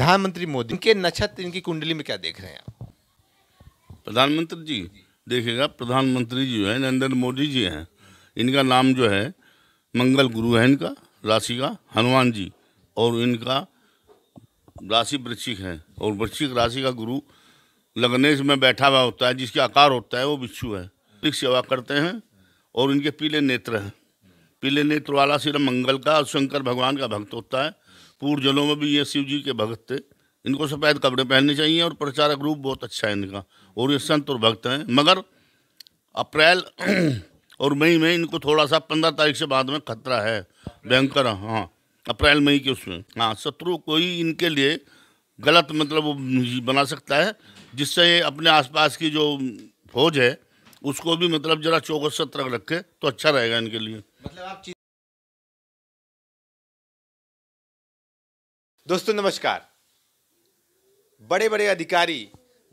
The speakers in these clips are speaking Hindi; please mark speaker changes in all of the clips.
Speaker 1: प्रधानमंत्री मोदी
Speaker 2: इनके नक्षत्र इनकी कुंडली में क्या देख रहे हैं आप
Speaker 1: प्रधानमंत्री जी देखेगा प्रधानमंत्री जी है नरेंद्र मोदी जी हैं इनका नाम जो है मंगल गुरु है इनका राशि का हनुमान जी और इनका राशि वृश्चिक है और वृश्चिक राशि का गुरु लगने में बैठा हुआ होता है जिसका आकार होता है वो बिच्छू है सेवा करते हैं और इनके पीले नेत्र हैं पीले नेत्र वाला सिर्फ मंगल का और शंकर भगवान का भक्त होता है पूर्व में भी ये शिव जी के भक्त थे इनको सफ़ेद कपड़े पहनने चाहिए और प्रचारक रूप बहुत अच्छा है इनका और ये संत और भक्त हैं मगर अप्रैल और मई में इनको थोड़ा सा पंद्रह तारीख से बाद में खतरा है भयंकर हाँ अप्रैल मई के उसमें हाँ शत्रु कोई इनके लिए गलत मतलब बना सकता है जिससे अपने आसपास की जो फौज है उसको भी मतलब ज़रा चौकस सतर्क रखे तो अच्छा रहेगा इनके लिए मतलब आप दोस्तों नमस्कार
Speaker 2: बड़े बड़े अधिकारी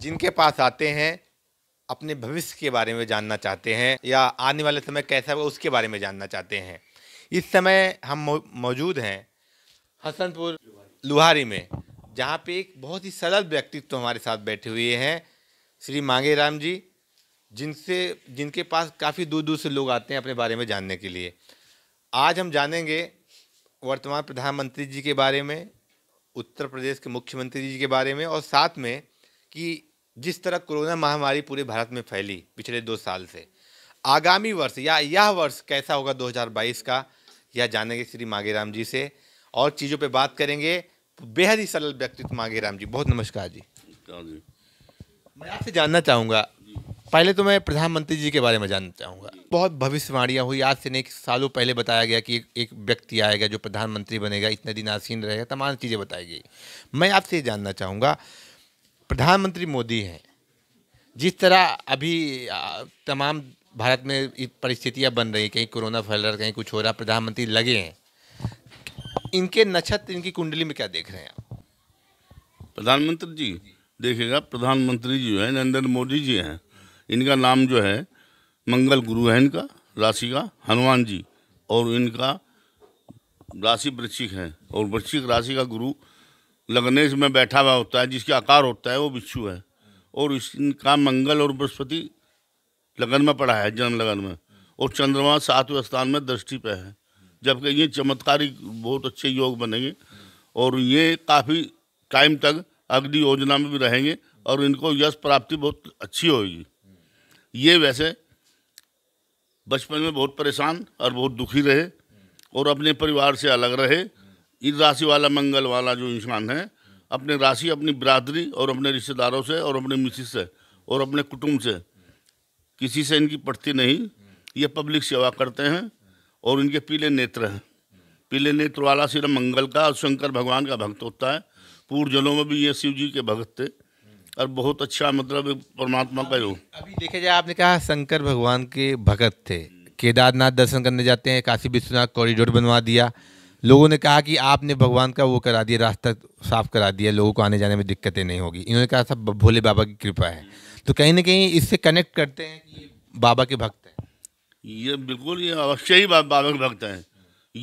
Speaker 2: जिनके पास आते हैं अपने भविष्य के बारे में जानना चाहते हैं या आने वाले समय कैसा होगा उसके बारे में जानना चाहते हैं इस समय हम मौजूद हैं हसनपुर लुहारी में जहाँ पे एक बहुत ही सरल व्यक्तित्व हमारे साथ बैठे हुए हैं श्री मांगे राम जी जिनसे जिनके पास काफ़ी दूर दूर से लोग आते हैं अपने बारे में जानने के लिए आज हम जानेंगे वर्तमान प्रधानमंत्री जी के बारे में उत्तर प्रदेश के मुख्यमंत्री जी के बारे में और साथ में कि जिस तरह कोरोना महामारी पूरे भारत में फैली पिछले दो साल से आगामी वर्ष या यह वर्ष कैसा होगा 2022 का यह जानेंगे श्री माघेराम जी से और चीज़ों पे बात करेंगे बेहद ही सरल व्यक्तित्व माघेराम जी बहुत नमस्कार जी मैं आपसे जानना चाहूँगा पहले तो मैं प्रधानमंत्री जी के बारे में जानना चाहूँगा बहुत भविष्यवाणियाँ हुई आज से नहीं सालों पहले बताया गया कि एक व्यक्ति आएगा जो प्रधानमंत्री बनेगा इतने दिन आसीन रहेगा तमाम चीज़ें बताई गई मैं आपसे ये जानना चाहूँगा प्रधानमंत्री मोदी हैं जिस तरह अभी तमाम भारत में परिस्थितियाँ बन रही कहीं कोरोना फैल रहा कहीं कुछ हो रहा
Speaker 1: प्रधानमंत्री लगे हैं
Speaker 2: इनके नक्षत्र इनकी कुंडली में क्या देख रहे हैं आप
Speaker 1: प्रधानमंत्री जी देखेगा प्रधानमंत्री जी हैं नरेंद्र मोदी जी हैं इनका नाम जो है मंगल गुरु है इनका राशि का हनुमान जी और इनका राशि वृश्चिक है और वृश्चिक राशि का गुरु लगने में बैठा हुआ होता है जिसका आकार होता है वो बिच्छू है और इसका मंगल और बृहस्पति लगन में पड़ा है जन्म लगन में और चंद्रमा सातवें स्थान में दृष्टि पे है जबकि ये चमत्कारी बहुत अच्छे योग बनेंगे और ये काफ़ी टाइम तक अग्नि योजना में भी रहेंगे और इनको यश प्राप्ति बहुत अच्छी होगी ये वैसे बचपन में बहुत परेशान और बहुत दुखी रहे और अपने परिवार से अलग रहे इस राशि वाला मंगल वाला जो इंसान है अपने राशि अपनी बरादरी और अपने रिश्तेदारों से और अपने मिसिस से और अपने कुटुंब से किसी से इनकी पड़ती नहीं ये पब्लिक सेवा करते हैं और इनके पीले नेत्र हैं पीले नेत्र वाला सिर्फ मंगल का और शंकर भगवान का भक्त होता है पूर्वजनों में भी ये शिव जी के भक्त थे और बहुत अच्छा मतलब परमात्मा का योग अभी
Speaker 2: देखा जाए आपने कहा शंकर भगवान के भगत थे केदारनाथ दर्शन करने जाते हैं काशी विश्वनाथ कॉरिडोर बनवा दिया लोगों ने कहा कि आपने भगवान का वो करा दिया रास्ता साफ करा दिया लोगों को आने जाने में दिक्कतें नहीं होगी इन्होंने कहा सब भोले बाबा की कृपा है तो कहीं ना कहीं इससे कनेक्ट करते हैं कि बाबा के भक्त हैं
Speaker 1: ये बिल्कुल ये अवश्य ही बाबा के भक्त हैं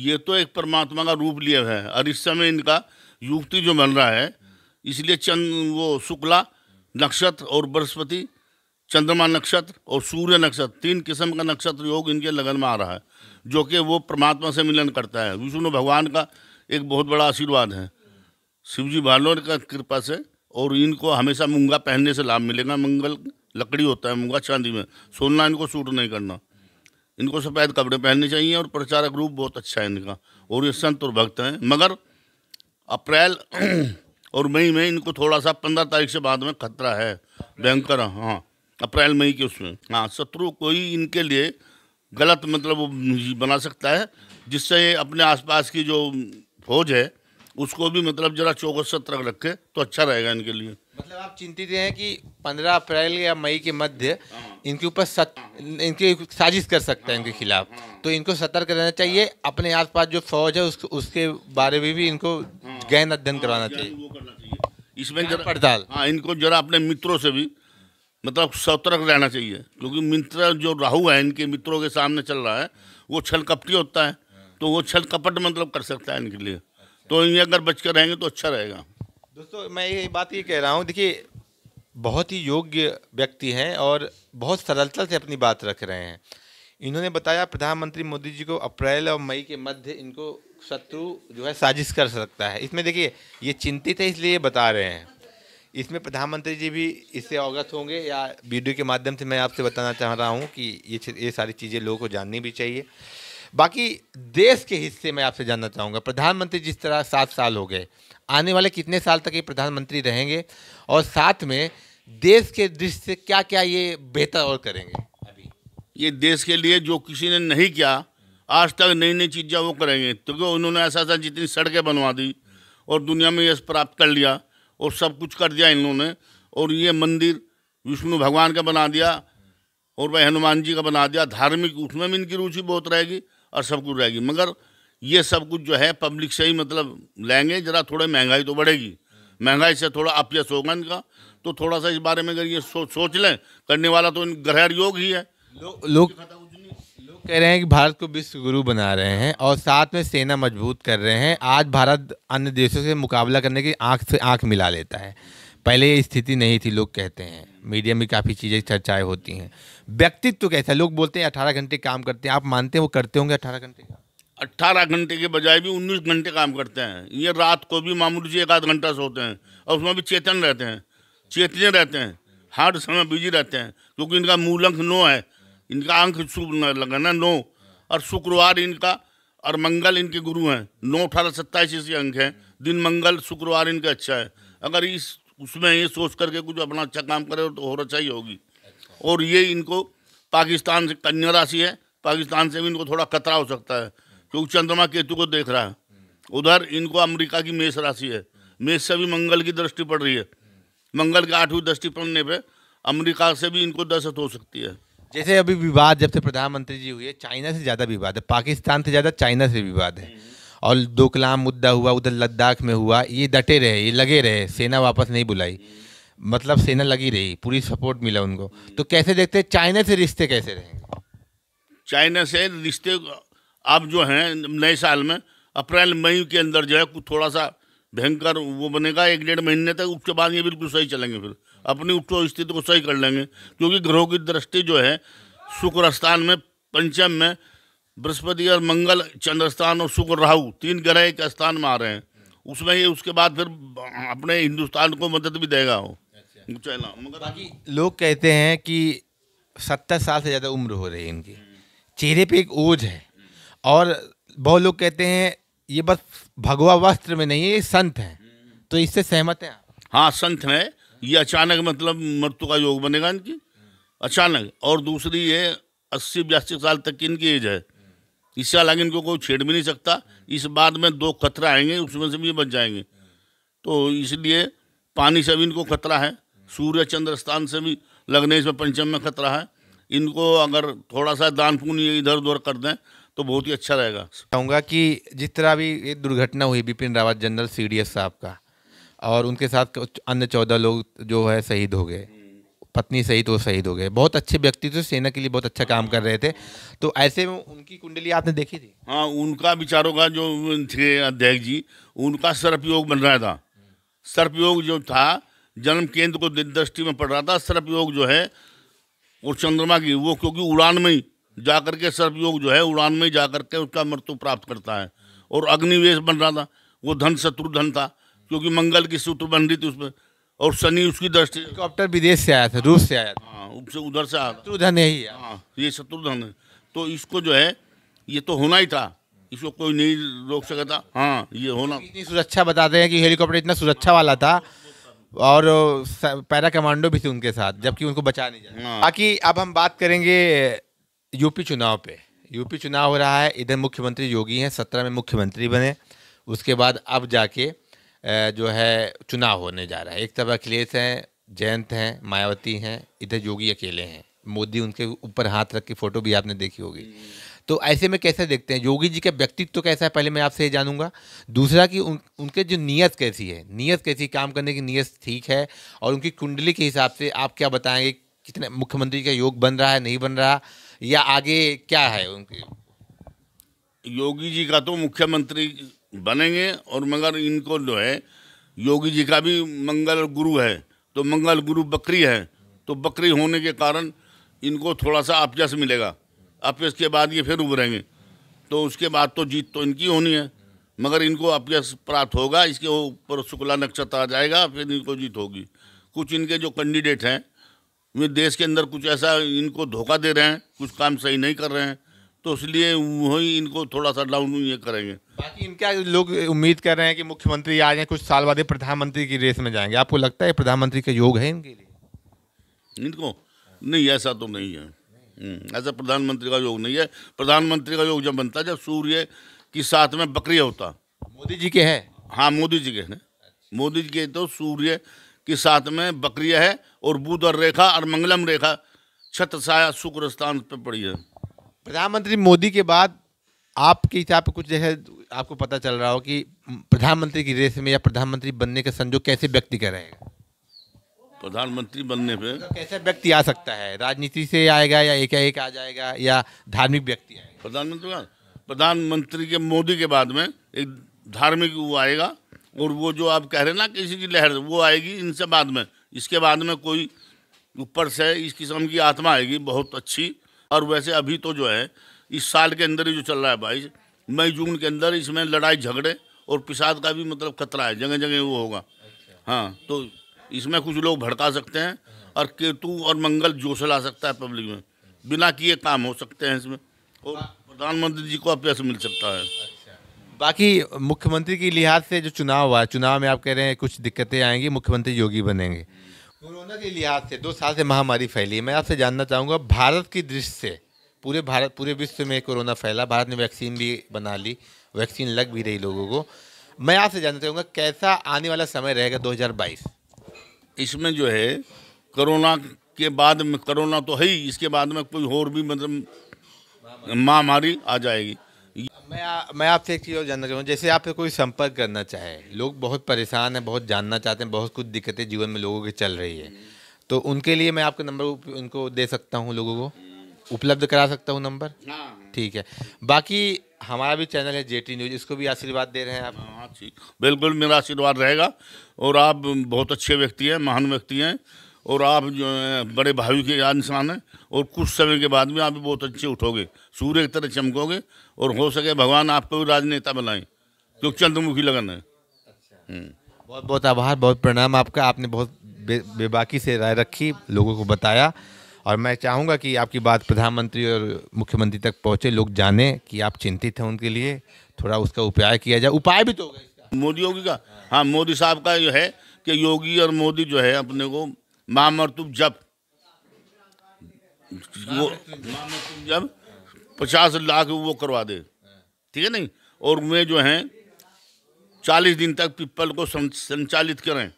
Speaker 1: ये तो एक परमात्मा का रूप लिए है और इस समय इनका युक्ति जो बन रहा है इसलिए चंद वो शुक्ला नक्षत्र और बृहस्पति चंद्रमा नक्षत्र और सूर्य नक्षत्र तीन किस्म का नक्षत्र योग इनके लगन में आ रहा है जो कि वो परमात्मा से मिलन करता है विष्णु भगवान का एक बहुत बड़ा आशीर्वाद है शिवजी भालो का कृपा से और इनको हमेशा मूंगा पहनने से लाभ मिलेगा मंगल लकड़ी होता है मूंगा चांदी में सोना इनको सूट नहीं करना इनको सफ़ेद कपड़े पहनने चाहिए और प्रचारक रूप बहुत अच्छा है इनका और ये संत और भक्त हैं मगर अप्रैल और मई में इनको थोड़ा सा पंद्रह तारीख से बाद में खतरा है भयंकर हाँ अप्रैल मई के उसमें हाँ शत्रु कोई इनके लिए गलत मतलब बना सकता है जिससे अपने आसपास की जो फौज है उसको भी मतलब जरा चौकस सतर्क रखे तो अच्छा रहेगा इनके लिए
Speaker 2: मतलब आप चिंतित हैं कि पंद्रह अप्रैल या मई के मध्य इनके ऊपर सत इनकी साजिश कर सकते हैं इनके खिलाफ तो इनको सतर्क रहना चाहिए
Speaker 1: अपने आसपास जो फौज है उस, उसके बारे में भी, भी इनको गहन अध्ययन करवाना चाहिए इसमें जरा पड़ताल हाँ इनको जरा अपने मित्रों से भी मतलब सतर्क रहना चाहिए क्योंकि मित्र जो राहु है इनके मित्रों के सामने चल रहा है वो छल कपटी होता है तो वो छल कपट मतलब कर सकता है इनके लिए तो ये अगर बच कर रहेंगे तो अच्छा रहेगा दोस्तों मैं ये बात ये कह रहा हूँ देखिए बहुत ही योग्य व्यक्ति हैं और
Speaker 2: बहुत सरलता से अपनी बात रख रहे हैं इन्होंने बताया प्रधानमंत्री मोदी जी को अप्रैल और मई के मध्य इनको शत्रु जो है साजिश कर सकता है इसमें देखिए ये चिंतित है इसलिए बता रहे हैं इसमें प्रधानमंत्री जी भी इससे अवगत होंगे या वीडियो के माध्यम से मैं आपसे बताना चाह रहा हूँ कि ये ये सारी चीज़ें लोगों को जाननी भी चाहिए बाकी देश के हिस्से में आपसे जानना चाहूँगा प्रधानमंत्री जिस तरह सात साल हो गए आने वाले कितने साल तक ये प्रधानमंत्री रहेंगे और साथ में देश के दृष्टि से क्या क्या ये बेहतर
Speaker 1: और करेंगे अभी ये देश के लिए जो किसी ने नहीं किया आज तक नई नई चीज़ें वो करेंगे तो क्योंकि उन्होंने ऐसा ऐसा जितनी सड़कें बनवा दी और दुनिया में यश प्राप्त कर लिया और सब कुछ कर दिया इन्होंने और ये मंदिर विष्णु भगवान का बना दिया और भाई हनुमान जी का बना दिया धार्मिक उसमें भी इनकी रुचि बहुत रहेगी और सब कुछ रहेगी मगर ये सब कुछ जो है पब्लिक से ही मतलब लेंगे ज़रा थोड़े महंगाई तो बढ़ेगी महंगाई से थोड़ा अपयस होगा इनका तो थोड़ा सा इस बारे में अगर ये सो, सोच लें करने वाला तो इन ग्रह योग ही है
Speaker 2: लोग लो, कह रहे हैं कि भारत को विश्व गुरु बना रहे हैं और साथ में सेना मजबूत कर रहे हैं आज भारत अन्य देशों से मुकाबला करने की आंख से आंख मिला लेता है पहले ये स्थिति नहीं थी लोग कहते हैं मीडिया में काफ़ी चीज़ें चर्चाएं होती हैं व्यक्तित्व तो कैसा लोग बोलते हैं अठारह घंटे काम करते हैं आप मानते हैं वो करते होंगे अठारह घंटे का
Speaker 1: अट्ठारह घंटे के बजाय भी उन्नीस घंटे काम करते हैं ये रात को भी मामूली जी एक आध घंटा सोते हैं और उसमें भी चेतन रहते हैं चेतने रहते हैं हर समय बिजी रहते हैं क्योंकि इनका मूलंक नो है इनका अंक शुभ न लगाना नौ और शुक्रवार इनका और मंगल इनके गुरु हैं नौ अठारह सत्ताईस इसी अंक हैं दिन मंगल शुक्रवार इनका अच्छा है अगर इस उसमें ये सोच करके कुछ अपना अच्छा काम करे तो हो ही होगी और ये इनको पाकिस्तान से कन्या राशि है पाकिस्तान से भी इनको थोड़ा खतरा हो सकता है क्योंकि चंद्रमा केतु को देख रहा है उधर इनको अमेरिका की मेष राशि है मेष से भी मंगल की दृष्टि पड़ रही है मंगल के आठवीं दृष्टि पड़ने पर अमेरिका से भी इनको दहशत हो सकती है
Speaker 2: जैसे अभी विवाद जब से प्रधानमंत्री जी हुए चाइना से ज़्यादा विवाद है पाकिस्तान से ज़्यादा चाइना से विवाद है हम्म। और कलाम मुद्दा हुआ उधर लद्दाख में हुआ ये डटे रहे ये लगे रहे सेना वापस नहीं बुलाई हम्म। मतलब सेना लगी रही पूरी सपोर्ट मिला उनको हम्म। तो कैसे देखते हैं चाइना से रिश्ते कैसे रहेंगे
Speaker 1: चाइना से रिश्ते अब जो हैं नए साल में अप्रैल मई के अंदर जो है कुछ थोड़ा सा भयंकर वो बनेगा एक डेढ़ महीने तक उसके बाद ये बिल्कुल सही चलेंगे फिर अपनी उच्च स्थिति को सही कर लेंगे क्योंकि ग्रहों की दृष्टि जो है शुक्र स्थान में पंचम में बृहस्पति और मंगल चंद्र स्थान और शुक्र राहु तीन ग्रह एक स्थान में आ रहे हैं उसमें ही उसके बाद फिर अपने हिंदुस्तान को मदद भी देगा वो अच्छा। मगर बाकी लोग कहते हैं कि
Speaker 2: सत्तर साल से ज़्यादा उम्र हो रही है इनकी चेहरे पे एक ओझ है और बहुत लोग कहते हैं ये बस भगवा वस्त्र में नहीं है ये संत हैं तो इससे सहमत हैं
Speaker 1: हाँ संत हैं ये अचानक मतलब मृत्यु का योग बनेगा इनकी अचानक और दूसरी ये अस्सी बयासी साल तक की इनकी एज है इससे हालांकि इनको कोई छेड़ भी नहीं सकता इस बाद में दो खतरा आएंगे उसमें से भी बच जाएंगे तो इसलिए पानी से भी इनको खतरा है सूर्य चंद्र स्थान से भी लगने से पंचम में खतरा है इनको अगर थोड़ा सा दान पुण्य इधर उधर कर दें तो बहुत ही अच्छा रहेगा
Speaker 2: कहूँगा कि जिस तरह भी ये दुर्घटना हुई बिपिन रावत जनरल सी साहब का और उनके साथ अन्य चौदह लोग जो है शहीद हो गए पत्नी सहित वो शहीद हो गए बहुत अच्छे व्यक्ति थे सेना के लिए बहुत अच्छा काम कर रहे थे तो ऐसे में उनकी कुंडली आपने देखी
Speaker 1: थी हाँ उनका विचारों का जो थे अध्यक्ष जी उनका सर्पयोग बन रहा था सर्पयोग जो था जन्म केंद्र को दृष्टि में पड़ रहा था सर्पयोग जो है और चंद्रमा की वो क्योंकि उड़ान में ही जा करके सर्पयोग जो है उड़ान में जा करके उसका मृत्यु प्राप्त करता है और अग्निवेश बन रहा था वो धन शत्रु धन था क्योंकि मंगल की सूत्र बन रही थी उसमें और शनि उसकी दृष्टि हेलीकॉप्टर विदेश से आया था रूस से आया था हाँ, उधर से आया शत्रुधन यही है हाँ, ये शत्रुधन है तो इसको जो है ये तो होना ही था इसको कोई नहीं रोक सका था हाँ ये होना
Speaker 2: इतनी सुरक्षा बताते हैं कि हेलीकॉप्टर इतना सुरक्षा वाला था और पैरा कमांडो भी थे उनके साथ जबकि उनको बचा नहीं जाता हाँ। बाकी अब हम बात करेंगे यूपी चुनाव पे यूपी चुनाव हो रहा है इधर मुख्यमंत्री योगी हैं सत्रह में मुख्यमंत्री बने उसके बाद अब जाके जो है चुनाव होने जा रहा है एक तरफ अखिलेश हैं जयंत हैं मायावती हैं इधर योगी अकेले हैं मोदी उनके ऊपर हाथ रख के फोटो भी आपने देखी होगी तो ऐसे में कैसे देखते हैं योगी जी का व्यक्तित्व तो कैसा है पहले मैं आपसे ये जानूंगा दूसरा कि उन उनके जो नियत कैसी है नीयत कैसी काम करने की नीयत ठीक है और उनकी कुंडली के हिसाब से आप क्या बताएंगे कितने मुख्यमंत्री का योग बन रहा है नहीं बन रहा
Speaker 1: या आगे क्या है उनके योगी जी का तो मुख्यमंत्री बनेंगे और मगर इनको जो है योगी जी का भी मंगल गुरु है तो मंगल गुरु बकरी है तो बकरी होने के कारण इनको थोड़ा सा अपजस मिलेगा अपजस के बाद ये फिर उभरेंगे तो उसके बाद तो जीत तो इनकी होनी है मगर इनको अपजस प्राप्त होगा इसके ऊपर शुक्ला नक्षत्र आ जाएगा फिर इनको जीत होगी कुछ इनके जो कैंडिडेट हैं वे देश के अंदर कुछ ऐसा इनको धोखा दे रहे हैं कुछ काम सही नहीं कर रहे हैं तो इसलिए वही इनको थोड़ा सा डाउन ये करेंगे
Speaker 2: बाकी इनका लोग उम्मीद कर रहे हैं कि मुख्यमंत्री आ जाए कुछ साल बाद प्रधानमंत्री की रेस में जाएंगे आपको लगता है प्रधानमंत्री का योग है इनके
Speaker 1: लिए इनको नहीं ऐसा तो नहीं है हम्म, ऐसा प्रधानमंत्री का योग नहीं है प्रधानमंत्री का योग जब बनता जब सूर्य की साथ में बकरी होता मोदी जी के हैं हाँ मोदी जी के हैं मोदी जी के तो सूर्य के साथ में बकरिया है और बुध और रेखा और मंगलम रेखा छत साया शुक्र स्थान पर पड़ी है
Speaker 2: प्रधानमंत्री मोदी के बाद आपके हिसाब से कुछ जैसे आपको पता चल रहा हो कि प्रधानमंत्री की रेस में या प्रधानमंत्री बनने का संजोग कैसे व्यक्ति का रहेगा
Speaker 1: प्रधानमंत्री बनने पे तो
Speaker 2: कैसे व्यक्ति आ सकता है राजनीति से आएगा या एक एक आ
Speaker 1: जाएगा या धार्मिक व्यक्ति आएगा प्रधानमंत्री प्रधानमंत्री के मोदी के बाद में एक धार्मिक वो आएगा और वो जो आप कह रहे ना किसी की लहर वो आएगी इनसे बाद में इसके बाद में कोई ऊपर से इस किस्म की आत्मा आएगी बहुत अच्छी और वैसे अभी तो जो है इस साल के अंदर ही जो चल रहा है बाईस मई जून के अंदर इसमें लड़ाई झगड़े और पिसाद का भी मतलब खतरा है जगह जगह वो होगा हाँ तो इसमें कुछ लोग भड़का सकते हैं और केतु और मंगल जोश ला सकता है पब्लिक में बिना किए काम हो सकते हैं इसमें और प्रधानमंत्री जी को अभ्यास मिल सकता है
Speaker 2: बाकी मुख्यमंत्री के लिहाज से जो चुनाव हुआ चुनाव में आप कह रहे हैं कुछ दिक्कतें आएंगी मुख्यमंत्री योगी बनेंगे कोरोना के लिहाज से दो साल से महामारी फैली है मैं आपसे जानना चाहूँगा भारत की दृष्टि से पूरे भारत पूरे विश्व में कोरोना फैला भारत ने वैक्सीन भी बना ली वैक्सीन लग भी रही लोगों को मैं आपसे जानना चाहूँगा कैसा आने वाला समय रहेगा 2022
Speaker 1: इसमें जो है कोरोना के बाद में कोरोना तो है ही इसके बाद में कोई और भी मतलब महामारी आ जाएगी मैं आ,
Speaker 2: मैं आपसे एक चीज़ और जानना चाहूँगा जैसे आपसे कोई संपर्क करना चाहे लोग बहुत परेशान हैं बहुत जानना चाहते हैं बहुत कुछ दिक्कतें जीवन में लोगों की चल रही है तो उनके लिए मैं आपका नंबर उनको दे सकता हूँ लोगों को उपलब्ध करा सकता हूँ नंबर हाँ, हाँ। ठीक है बाकी हमारा भी चैनल है जेटी न्यूज इसको भी आशीर्वाद दे रहे हैं आप हाँ, हाँ ठीक
Speaker 1: बिल्कुल मेरा आशीर्वाद रहेगा और आप बहुत अच्छे व्यक्ति हैं महान व्यक्ति हैं और आप जो बड़े भाई के याद इंसान हैं और कुछ समय के बाद में आप बहुत अच्छे उठोगे सूर्य की तरह चमकोगे और हो सके भगवान आपको भी राजनेता बनाए क्योंकि चंद्रमुखी लगन है अच्छा। हम्म।
Speaker 2: बहुत बहुत आभार बहुत प्रणाम आपका आपने बहुत बे, बेबाकी से राय रखी लोगों को बताया और मैं चाहूँगा कि आपकी बात प्रधानमंत्री और मुख्यमंत्री तक पहुँचे लोग जाने कि आप चिंतित हैं उनके लिए
Speaker 1: थोड़ा उसका उपाय किया जाए उपाय भी तो होगा मोदी योगी का हाँ मोदी साहब का जो है कि योगी और मोदी जो है अपने को माँ तुम जब वो माँ मरतुब जब पचास लाख वो करवा दे ठीक है नहीं और वे जो हैं चालीस दिन तक पिपल को संचालित करें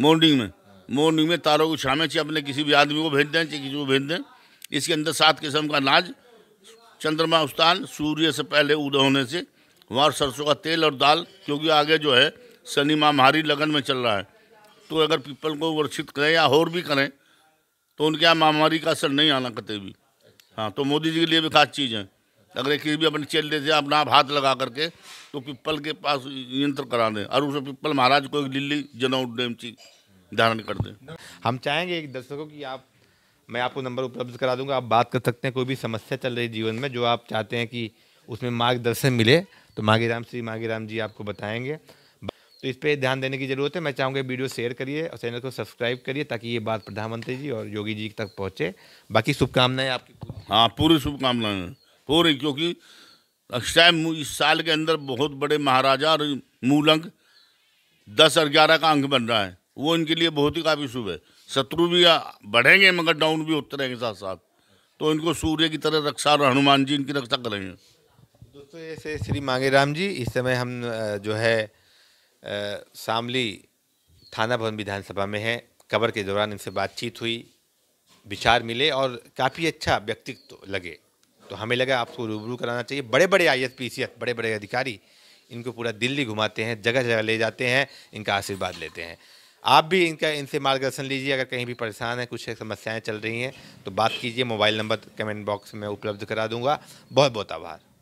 Speaker 1: मॉर्निंग में मॉर्निंग में तारों को छामे चाहिए अपने किसी भी आदमी को भेज दें चाहे किसी को भेज दें इसके अंदर सात किस्म का अनाज चंद्रमा उस्तान सूर्य से पहले उदय होने से वहाँ सरसों का तेल और दाल क्योंकि आगे जो है शनि माह महारी लगन में चल रहा है तो अगर पीपल को वर्षित करें या और भी करें तो उनके यहाँ महामारी का असर नहीं आना कतई भी अच्छा। हाँ तो मोदी जी के लिए भी खास चीज़ है अगर एक भी अपने चेल जैसे अपना आप हाथ लगा करके तो पिप्पल के पास यंत्र करा दें और उसे पिप्पल महाराज को एक लिल्ली जनौट डेमची धारण कर दें हम चाहेंगे एक दर्शकों की आप मैं
Speaker 2: आपको नंबर उपलब्ध करा दूंगा आप बात कर सकते हैं कोई भी समस्या चल रही जीवन में जो आप चाहते हैं कि उसमें मार्गदर्शन मिले तो माघी राम श्री माघी राम जी आपको बताएंगे तो इस पर ध्यान देने की ज़रूरत है मैं चाहूँगा वीडियो शेयर करिए और चैनल को सब्सक्राइब करिए ताकि ये बात प्रधानमंत्री जी और योगी जी तक पहुँचे
Speaker 1: बाकी शुभकामनाएं आपकी हाँ पूरी शुभकामनाएं हो रही क्योंकि इस साल के अंदर बहुत बड़े महाराजा और अंक दस और ग्यारह का अंक बन रहा है वो इनके लिए बहुत ही काफ़ी शुभ है शत्रु भी बढ़ेंगे मगर डाउन भी होते रहेंगे साथ साथ तो इनको सूर्य की तरह रक्षा और हनुमान जी इनकी रक्षा करेंगे
Speaker 2: दोस्तों ऐसे श्री मांगे राम जी इस समय हम जो है शामली थाना भवन विधानसभा में है कवर के दौरान इनसे बातचीत हुई विचार मिले और काफ़ी अच्छा व्यक्तित्व लगे तो हमें लगा आपको रूबरू कराना चाहिए बड़े बड़े आई एस बड़े बड़े अधिकारी इनको पूरा दिल्ली घुमाते हैं जगह जगह ले जाते हैं इनका आशीर्वाद लेते हैं आप भी इनका इनसे मार्गदर्शन लीजिए अगर कहीं भी परेशान है कुछ समस्याएं चल रही हैं तो बात कीजिए मोबाइल नंबर कमेंट बॉक्स में उपलब्ध करा दूंगा बहुत बहुत आभार